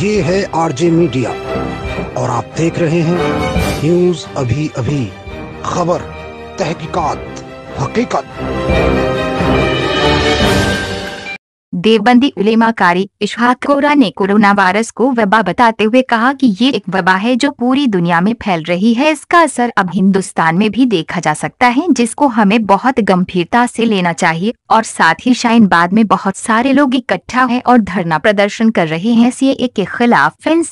ये है RJ media और आप देख रहे हैं न्यूज अभी अभी खबर तहकीकात हकीकत देवबंदी उलेमाकारी इशहाक कोरा ने कोरोना वायरस को वबा बताते हुए कहा कि ये एक वबा है जो पूरी दुनिया में फैल रही है इसका असर अब हिंदुस्तान में भी देखा जा सकता है जिसको हमें बहुत गंभीरता से लेना चाहिए और साथ ही शाइन बाद में बहुत सारे लोग इकट्ठा है और धरना प्रदर्शन कर रहे हैं ए के खिलाफ एन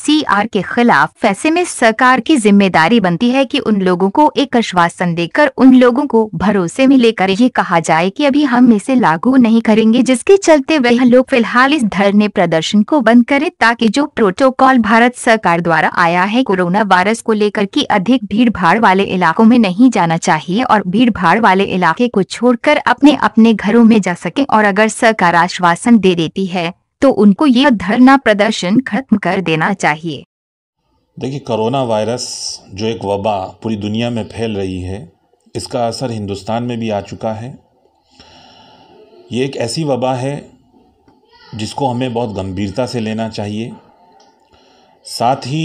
के खिलाफ ऐसे में सरकार की जिम्मेदारी बनती है की उन लोगों को एक आश्वासन देकर उन लोगों को भरोसे में लेकर ये कहा जाए की अभी हम इसे लागू नहीं करेंगे जिसके चलते वह यह लोग फिलहाल इस धरने प्रदर्शन को बंद करें ताकि जो प्रोटोकॉल भारत सरकार द्वारा आया है कोरोना वायरस को लेकर की अधिक भीड़ भाड़ वाले इलाकों में नहीं जाना चाहिए और भीड़ भाड़ वाले इलाके को छोड़कर अपने अपने घरों में जा सके और अगर सरकार आश्वासन दे देती है तो उनको यह धरना प्रदर्शन खत्म कर देना चाहिए देखिए कोरोना वायरस जो एक वबा पूरी दुनिया में फैल रही है इसका असर हिंदुस्तान में भी आ चुका है ये एक ऐसी वबा है जिसको हमें बहुत गंभीरता से लेना चाहिए साथ ही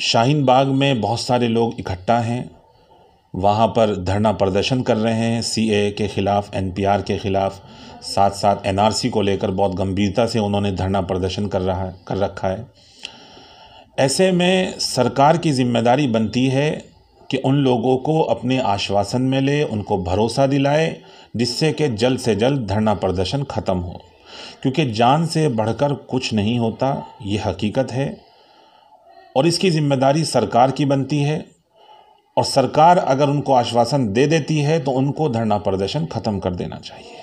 शाहीन बाग में बहुत सारे लोग इकट्ठा हैं वहाँ पर धरना प्रदर्शन कर रहे हैं सी ए के ख़िलाफ़ एन पी आर के ख़िलाफ़ साथ साथ एन आर सी को लेकर बहुत गंभीरता से उन्होंने धरना प्रदर्शन कर रहा है कर रखा है ऐसे में सरकार की जिम्मेदारी बनती है कि उन लोगों को अपने आश्वासन में ले उनको भरोसा दिलाए जिससे कि जल्द से जल्द धरना प्रदर्शन ख़त्म हो क्योंकि जान से बढ़कर कुछ नहीं होता ये हकीकत है और इसकी ज़िम्मेदारी सरकार की बनती है और सरकार अगर उनको आश्वासन दे देती है तो उनको धरना प्रदर्शन ख़त्म कर देना चाहिए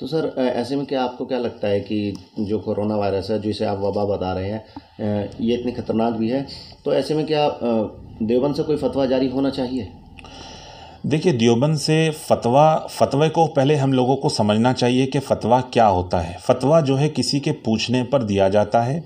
तो सर ऐसे में क्या आपको क्या लगता है कि जो कोरोना वायरस है जिसे आप वबा बता रहे हैं ये इतनी ख़तरनाक भी है तो ऐसे में क्या देवबंद से कोई फतवा जारी होना चाहिए देखिए दियोबंद से फतवा फतवे को पहले हम लोगों को समझना चाहिए कि फतवा क्या होता है फतवा जो है किसी के पूछने पर दिया जाता है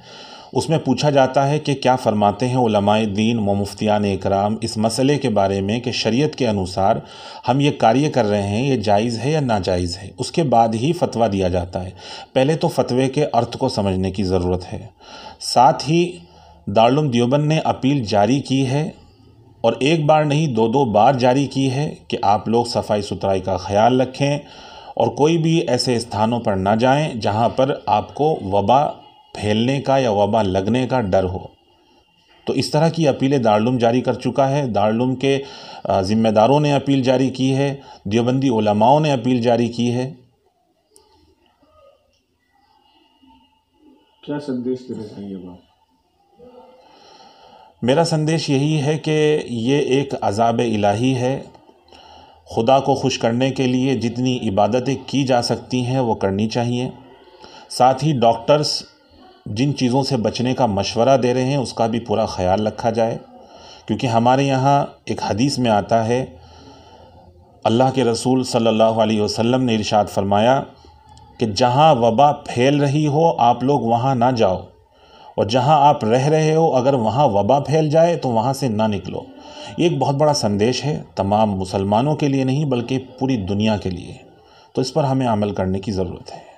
उसमें पूछा जाता है कि क्या फरमाते हैं उलमाए दीन व मुफ्तियान इकराम इस मसले के बारे में कि शरीयत के अनुसार हम ये कार्य कर रहे हैं ये जायज़ है या नाजायज़ है उसके बाद ही फतवा दिया जाता है पहले तो फतवे के अर्थ को समझने की ज़रूरत है साथ ही दारुल दियोबंद ने अपील जारी की है और एक बार नहीं दो दो बार जारी की है कि आप लोग सफाई सुथराई का ख्याल रखें और कोई भी ऐसे स्थानों पर ना जाएं जहां पर आपको वबा फैलने का या वबा लगने का डर हो तो इस तरह की अपीलें दारुम जारी कर चुका है दारुम के ज़िम्मेदारों ने अपील जारी की है देवबंदी ओलमाओं ने अपील जारी की है क्या संदेश देना चाहिए बात मेरा संदेश यही है कि ये एक अजाब इलाही है खुदा को खुश करने के लिए जितनी इबादतें की जा सकती हैं वो करनी चाहिए साथ ही डॉक्टर्स जिन चीज़ों से बचने का मशवरा दे रहे हैं उसका भी पूरा ख्याल रखा जाए क्योंकि हमारे यहाँ एक हदीस में आता है अल्लाह के रसूल सल्लल्लाहु अलैहि वसल्लम ने इरशाद फरमाया कि जहाँ वबा फैल रही हो आप लोग वहाँ ना जाओ और जहां आप रह रहे हो अगर वहां वबा फैल जाए तो वहां से ना निकलो ये एक बहुत बड़ा संदेश है तमाम मुसलमानों के लिए नहीं बल्कि पूरी दुनिया के लिए तो इस पर हमें अमल करने की ज़रूरत है